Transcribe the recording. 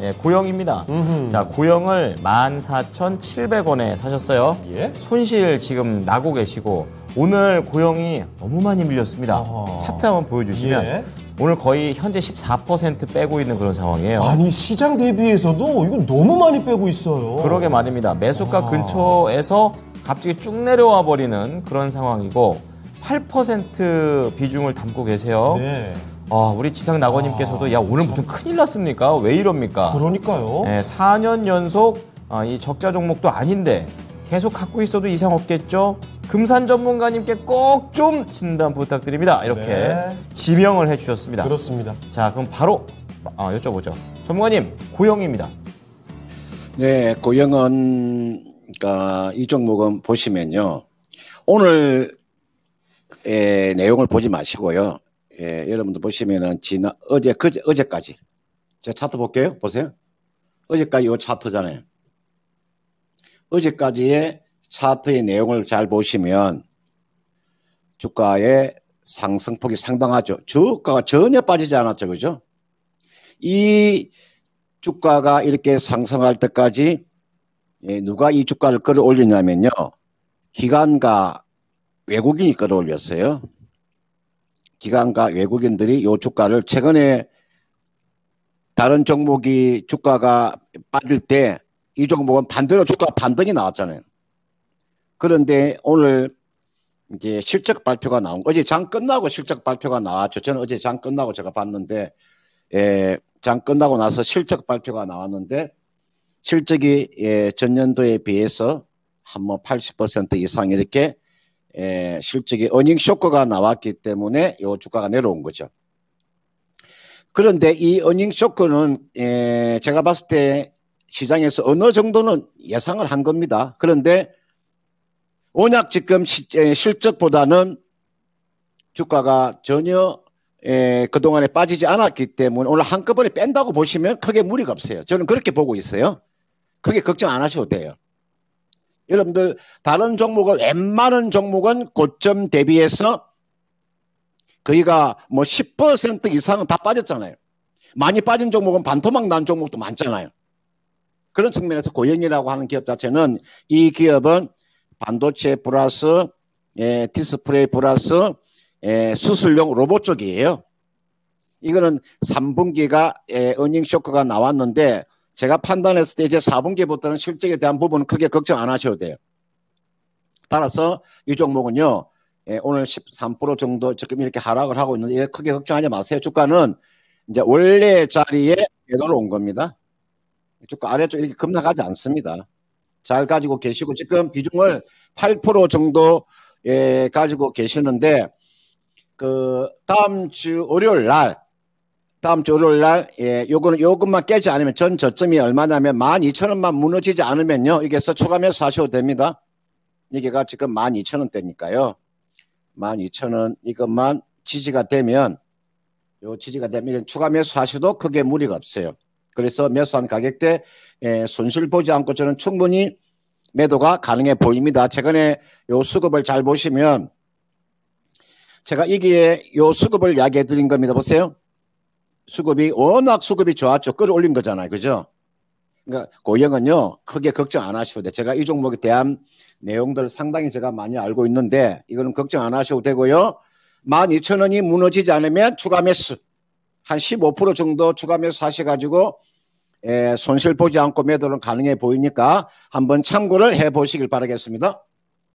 예, 고형입니다. 음흠. 자, 고형을 14,700원에 사셨어요. 예? 손실 지금 나고 계시고 오늘 고형이 너무 많이 밀렸습니다. 어허. 차트 한번 보여주시면 예? 오늘 거의 현재 14% 빼고 있는 그런 상황이에요. 아니 시장 대비해서도 이건 너무 많이 빼고 있어요. 그러게 말입니다. 매수가 아. 근처에서 갑자기 쭉 내려와 버리는 그런 상황이고 8% 비중을 담고 계세요. 네. 아, 우리 지상 낙원님께서도 야 오늘 무슨 큰일 났습니까? 왜 이럽니까? 그러니까요. 네, 4년 연속 아, 이 적자 종목도 아닌데 계속 갖고 있어도 이상 없겠죠? 금산 전문가님께 꼭 좀 진단 부탁드립니다. 이렇게 네. 지명을 해주셨습니다. 그렇습니다. 자, 그럼 바로 아, 여쭤보죠. 전문가님, 고영입니다. 네, 고영은 그러니까 이 종목은 보시면요. 오늘의 내용을 보지 마시고요. 예, 여러분들 보시면은 지난 어제 그제 어제까지 제 차트 볼게요. 보세요. 어제까지 요 차트잖아요. 어제까지의 차트의 내용을 잘 보시면 주가의 상승폭이 상당하죠. 주가가 전혀 빠지지 않았죠. 그죠? 이 주가가 이렇게 상승할 때까지 예, 누가 이 주가를 끌어올리냐면요. 기관과 외국인이 끌어올렸어요. 기관과 외국인들이 요 주가를 최근에 다른 종목이 주가가 빠질 때 이 종목은 반대로 주가 반등이 나왔잖아요. 그런데 오늘 이제 실적 발표가 나온 거 어제 장 끝나고 실적 발표가 나왔죠. 저는 어제 장 끝나고 제가 봤는데 예, 장 끝나고 나서 실적 발표가 나왔는데 실적이 예, 전년도에 비해서 한 뭐 80% 이상 이렇게 에, 예, 실적이 어닝 쇼크가 나왔기 때문에 요 주가가 내려온 거죠. 그런데 이 어닝 쇼크는 에, 예, 제가 봤을 때 시장에서 어느 정도는 예상을 한 겁니다. 그런데 워낙 지금 시, 에, 예, 실적보다는 주가가 전혀 에, 그동안에 빠지지 않았기 때문에 오늘 한꺼번에 뺀다고 보시면 크게 무리가 없어요. 저는 그렇게 보고 있어요. 크게 걱정 안 하셔도 돼요. 여러분들 다른 종목은 웬만한 종목은 고점 대비해서 거기가 뭐 10% 이상은 다 빠졌잖아요. 많이 빠진 종목은 반토막 난 종목도 많잖아요. 그런 측면에서 고영이라고 하는 기업 자체는 이 기업은 반도체 플러스 예, 디스플레이 플러스 예, 수술용 로봇 쪽이에요. 이거는 3분기가 예, 어닝 쇼크가 나왔는데 제가 판단했을 때 이제 4분기부터는 실적에 대한 부분은 크게 걱정 안 하셔도 돼요. 따라서 이 종목은요, 예, 오늘 13% 정도 지금 이렇게 하락을 하고 있는데 예, 크게 걱정하지 마세요. 주가는 이제 원래 자리에 되돌아온 겁니다. 주가 아래쪽 이렇게 급락하지 않습니다. 잘 가지고 계시고 지금 비중을 8% 정도 예, 가지고 계시는데 그 다음 주 월요일 날 다음 주 월요일 날, 예, 요거 요것만 깨지 않으면 전 저점이 얼마냐면 12,000원만 무너지지 않으면요. 이게서 초감에 사셔도 됩니다. 이게가 지금 12,000원대니까요. 12,000원 이것만 지지가 되면 요 지지가 되면 추가 매수 하셔도 크게 무리가 없어요. 그래서 매수한 가격대 예, 손실 보지 않고 저는 충분히 매도가 가능해 보입니다. 최근에 요 수급을 잘 보시면 제가 이게요 수급을 이야기해 드린 겁니다. 보세요. 수급이 워낙 수급이 좋았죠. 끌어올린 거잖아요. 그죠? 그러니까 고영은요 크게 걱정 안 하셔도 돼. 제가 이 종목에 대한 내용들 상당히 제가 많이 알고 있는데 이거는 걱정 안 하셔도 되고요. 12,000원이 무너지지 않으면 추가 매수 한 15% 정도 추가 매수 하셔가지고 에, 예, 손실 보지 않고 매도는 가능해 보이니까 한번 참고를 해보시길 바라겠습니다.